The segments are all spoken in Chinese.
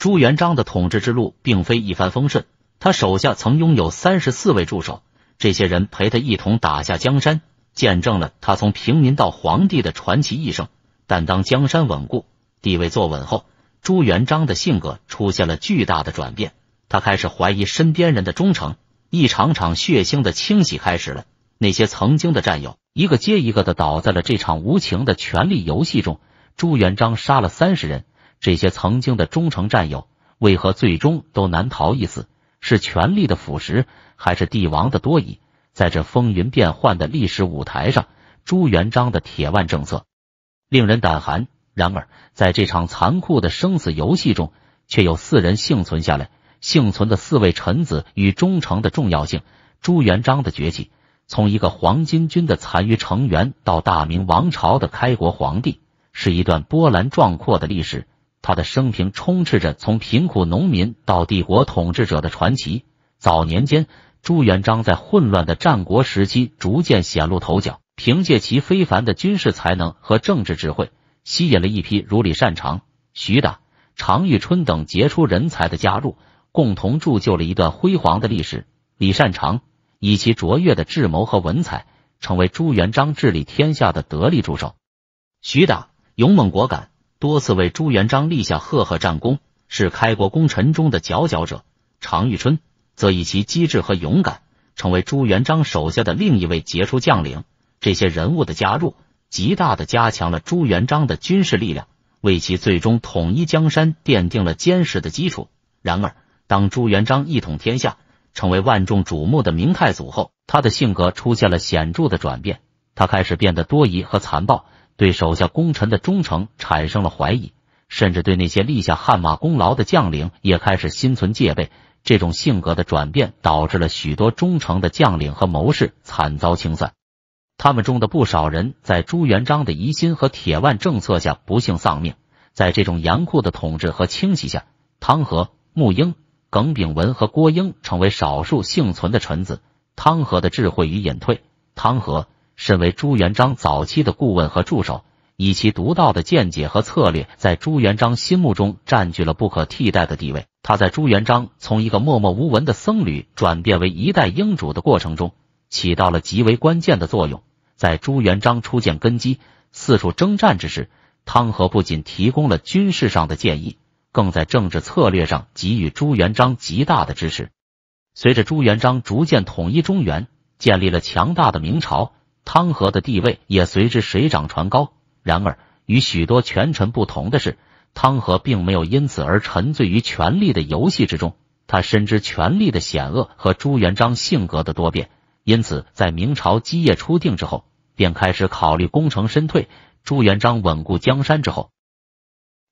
朱元璋的统治之路并非一帆风顺，他手下曾拥有三十四位助手，这些人陪他一同打下江山，见证了他从平民到皇帝的传奇一生。但当江山稳固，地位坐稳后，朱元璋的性格出现了巨大的转变，他开始怀疑身边人的忠诚，一场场血腥的清洗开始了。那些曾经的战友，一个接一个的倒在了这场无情的权力游戏中。朱元璋杀了三十人。这些曾经的忠诚战友，为何最终都难逃一死？是权力的腐蚀，还是帝王的多疑？在这风云变幻的历史舞台上，朱元璋的铁腕政策令人胆寒。然而，在这场残酷的生死游戏中，却有四人幸存下来。幸存的四位臣子与忠诚的重要性。朱元璋的崛起，从一个黄巾军的残余成员到大明王朝的开国皇帝，是一段波澜壮阔的历史。他的生平充斥着从贫苦农民到帝国统治者的传奇。早年间，朱元璋在混乱的战国时期逐渐显露头角，凭借其非凡的军事才能和政治智慧，吸引了一批如李善长、徐达、常遇春等杰出人才的加入，共同铸就了一段辉煌的历史。李善长以其卓越的智谋和文采，成为朱元璋治理天下的得力助手；徐达勇猛果敢。多次为朱元璋立下赫赫战功，是开国功臣中的佼佼者。常遇春则以其机智和勇敢，成为朱元璋手下的另一位杰出将领。这些人物的加入，极大的加强了朱元璋的军事力量，为其最终统一江山奠定了坚实的基础。然而，当朱元璋一统天下，成为万众瞩目的明太祖后，他的性格出现了显著的转变，他开始变得多疑和残暴。对手下功臣的忠诚产生了怀疑，甚至对那些立下汗马功劳的将领也开始心存戒备。这种性格的转变导致了许多忠诚的将领和谋士惨遭清算。他们中的不少人在朱元璋的疑心和铁腕政策下不幸丧命。在这种严酷的统治和清洗下，汤和、沐英、耿炳文和郭英成为少数幸存的臣子。汤和的智慧与隐退，汤和。身为朱元璋早期的顾问和助手，以其独到的见解和策略，在朱元璋心目中占据了不可替代的地位。他在朱元璋从一个默默无闻的僧侣转变为一代英主的过程中，起到了极为关键的作用。在朱元璋初建根基、四处征战之时，汤和不仅提供了军事上的建议，更在政治策略上给予朱元璋极大的支持。随着朱元璋逐渐统一中原，建立了强大的明朝。汤和的地位也随之水涨船高。然而，与许多权臣不同的是，汤和并没有因此而沉醉于权力的游戏之中。他深知权力的险恶和朱元璋性格的多变，因此在明朝基业初定之后，便开始考虑功成身退。朱元璋稳固江山之后，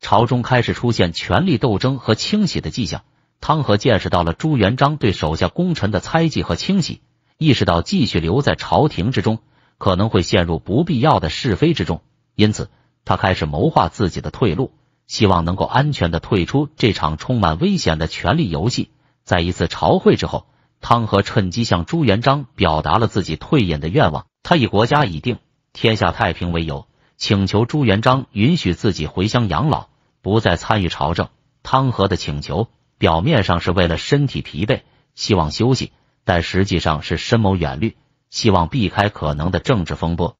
朝中开始出现权力斗争和清洗的迹象。汤和见识到了朱元璋对手下功臣的猜忌和清洗，意识到继续留在朝廷之中。可能会陷入不必要的是非之中，因此他开始谋划自己的退路，希望能够安全的退出这场充满危险的权力游戏。在一次朝会之后，汤和趁机向朱元璋表达了自己退隐的愿望。他以国家已定，天下太平为由，请求朱元璋允许自己回乡养老，不再参与朝政。汤和的请求表面上是为了身体疲惫，希望休息，但实际上是深谋远虑。希望避开可能的政治风波。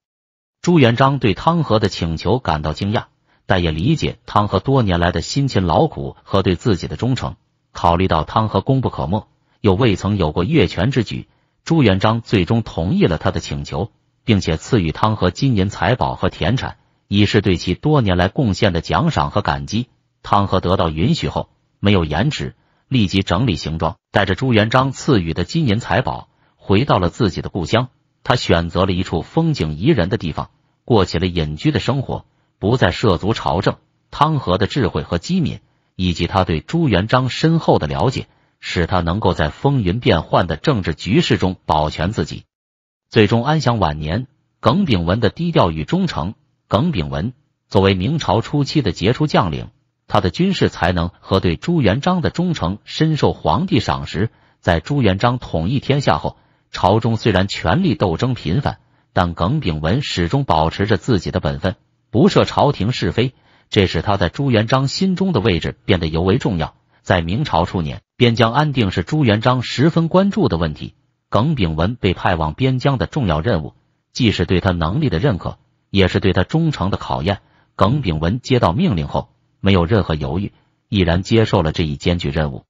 朱元璋对汤和的请求感到惊讶，但也理解汤和多年来的辛勤劳苦和对自己的忠诚。考虑到汤和功不可没，又未曾有过越权之举，朱元璋最终同意了他的请求，并且赐予汤和金银财宝和田产，以示对其多年来贡献的奖赏和感激。汤和得到允许后，没有延迟，立即整理行装，带着朱元璋赐予的金银财宝。回到了自己的故乡，他选择了一处风景宜人的地方，过起了隐居的生活，不再涉足朝政。汤和的智慧和机敏，以及他对朱元璋深厚的了解，使他能够在风云变幻的政治局势中保全自己，最终安享晚年。耿炳文的低调与忠诚。耿炳文作为明朝初期的杰出将领，他的军事才能和对朱元璋的忠诚深受皇帝赏识。在朱元璋统一天下后，朝中虽然权力斗争频繁，但耿炳文始终保持着自己的本分，不涉朝廷是非。这使他在朱元璋心中的位置变得尤为重要。在明朝初年，边疆安定是朱元璋十分关注的问题。耿炳文被派往边疆的重要任务，既是对他能力的认可，也是对他忠诚的考验。耿炳文接到命令后，没有任何犹豫，毅然接受了这一艰巨任务。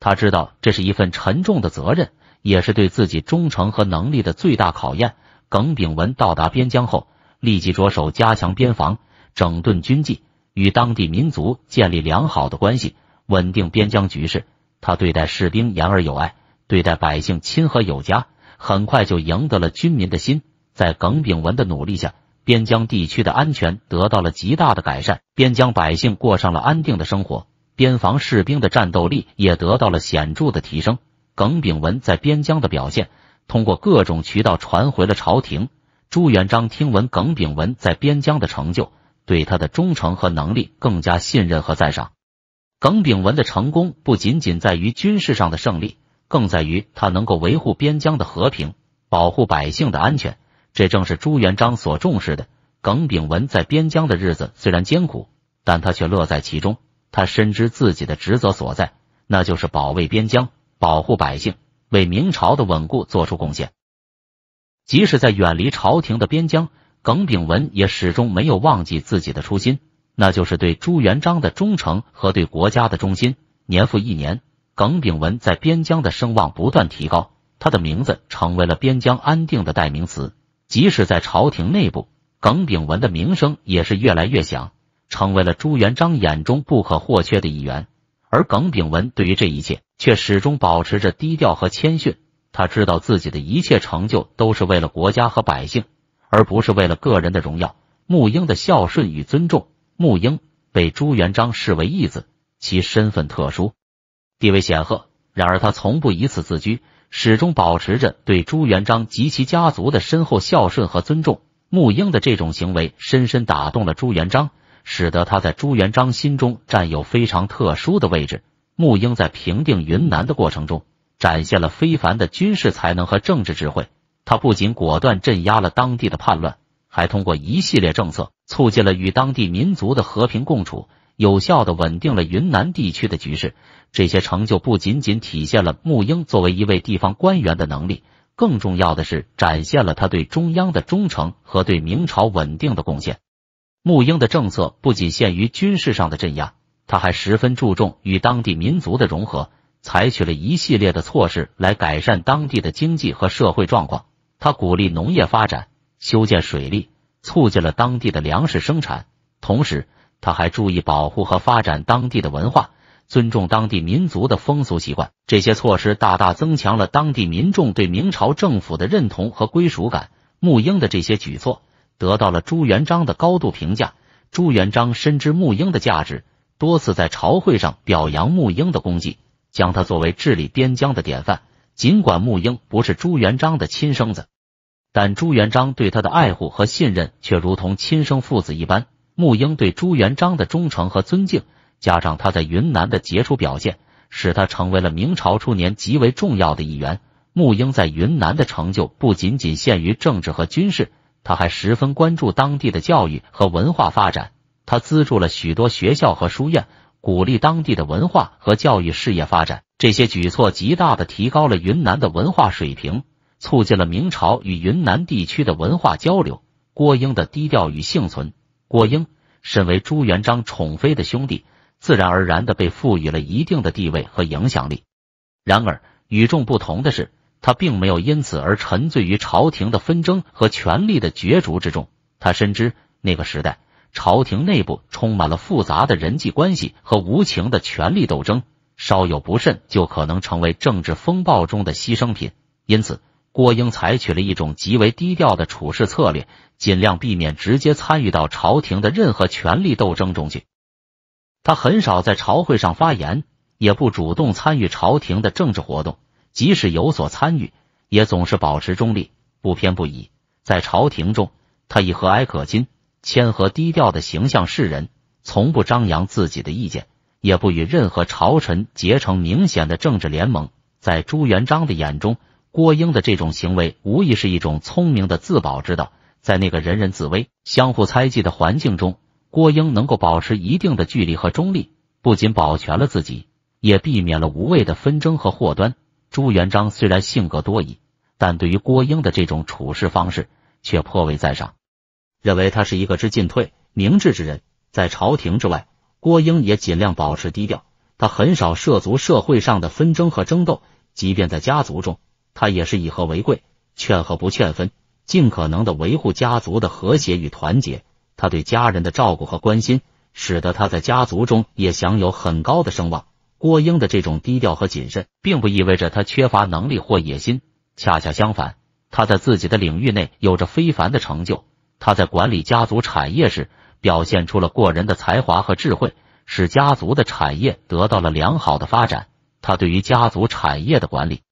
他知道这是一份沉重的责任。也是对自己忠诚和能力的最大考验。耿炳文到达边疆后，立即着手加强边防、整顿军纪，与当地民族建立良好的关系，稳定边疆局势。他对待士兵言而有爱，对待百姓亲和有加，很快就赢得了军民的心。在耿炳文的努力下，边疆地区的安全得到了极大的改善，边疆百姓过上了安定的生活，边防士兵的战斗力也得到了显著的提升。耿炳文在边疆的表现，通过各种渠道传回了朝廷。朱元璋听闻耿炳文在边疆的成就，对他的忠诚和能力更加信任和赞赏。耿炳文的成功不仅仅在于军事上的胜利，更在于他能够维护边疆的和平，保护百姓的安全。这正是朱元璋所重视的。耿炳文在边疆的日子虽然艰苦，但他却乐在其中。他深知自己的职责所在，那就是保卫边疆。保护百姓，为明朝的稳固做出贡献。即使在远离朝廷的边疆，耿炳文也始终没有忘记自己的初心，那就是对朱元璋的忠诚和对国家的忠心。年复一年，耿炳文在边疆的声望不断提高，他的名字成为了边疆安定的代名词。即使在朝廷内部，耿炳文的名声也是越来越响，成为了朱元璋眼中不可或缺的一员。而耿炳文对于这一切，却始终保持着低调和谦逊，他知道自己的一切成就都是为了国家和百姓，而不是为了个人的荣耀。沐英的孝顺与尊重，沐英被朱元璋视为义子，其身份特殊，地位显赫。然而，他从不以此自居，始终保持着对朱元璋及其家族的深厚孝顺和尊重。沐英的这种行为深深打动了朱元璋，使得他在朱元璋心中占有非常特殊的位置。沐英在平定云南的过程中，展现了非凡的军事才能和政治智慧。他不仅果断镇压了当地的叛乱，还通过一系列政策，促进了与当地民族的和平共处，有效的稳定了云南地区的局势。这些成就不仅仅体现了沐英作为一位地方官员的能力，更重要的是展现了他对中央的忠诚和对明朝稳定的贡献。沐英的政策不仅限于军事上的镇压。他还十分注重与当地民族的融合，采取了一系列的措施来改善当地的经济和社会状况。他鼓励农业发展，修建水利，促进了当地的粮食生产。同时，他还注意保护和发展当地的文化，尊重当地民族的风俗习惯。这些措施大大增强了当地民众对明朝政府的认同和归属感。沐英的这些举措得到了朱元璋的高度评价。朱元璋深知沐英的价值。多次在朝会上表扬沐英的功绩，将他作为治理边疆的典范。尽管沐英不是朱元璋的亲生子，但朱元璋对他的爱护和信任却如同亲生父子一般。沐英对朱元璋的忠诚和尊敬，加上他在云南的杰出表现，使他成为了明朝初年极为重要的一员。沐英在云南的成就不仅仅限于政治和军事，他还十分关注当地的教育和文化发展。他资助了许多学校和书院，鼓励当地的文化和教育事业发展。这些举措极大的提高了云南的文化水平，促进了明朝与云南地区的文化交流。郭英的低调与幸存，郭英身为朱元璋宠妃的兄弟，自然而然的被赋予了一定的地位和影响力。然而，与众不同的是，他并没有因此而沉醉于朝廷的纷争和权力的角逐之中。他深知那个时代。朝廷内部充满了复杂的人际关系和无情的权力斗争，稍有不慎就可能成为政治风暴中的牺牲品。因此，郭英采取了一种极为低调的处事策略，尽量避免直接参与到朝廷的任何权力斗争中去。他很少在朝会上发言，也不主动参与朝廷的政治活动。即使有所参与，也总是保持中立，不偏不倚。在朝廷中，他以和蔼可亲。谦和低调的形象示人，从不张扬自己的意见，也不与任何朝臣结成明显的政治联盟。在朱元璋的眼中，郭英的这种行为无疑是一种聪明的自保之道。在那个人人自危、相互猜忌的环境中，郭英能够保持一定的距离和中立，不仅保全了自己，也避免了无谓的纷争和祸端。朱元璋虽然性格多疑，但对于郭英的这种处事方式，却颇为赞赏。认为他是一个知进退、明智之人。在朝廷之外，郭英也尽量保持低调。他很少涉足社会上的纷争和争斗，即便在家族中，他也是以和为贵，劝和不劝分，尽可能的维护家族的和谐与团结。他对家人的照顾和关心，使得他在家族中也享有很高的声望。郭英的这种低调和谨慎，并不意味着他缺乏能力或野心，恰恰相反，他在自己的领域内有着非凡的成就。他在管理家族产业时，表现出了过人的才华和智慧，使家族的产业得到了良好的发展。他对于家族产业的管理，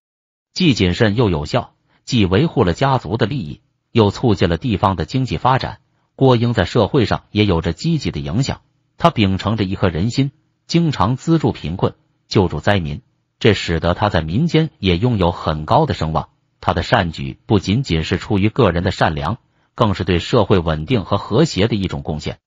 既谨慎又有效，既维护了家族的利益，又促进了地方的经济发展。郭英在社会上也有着积极的影响，他秉承着一颗人心，经常资助贫困、救助灾民，这使得他在民间也拥有很高的声望。他的善举不仅仅是出于个人的善良。更是对社会稳定和和谐的一种贡献。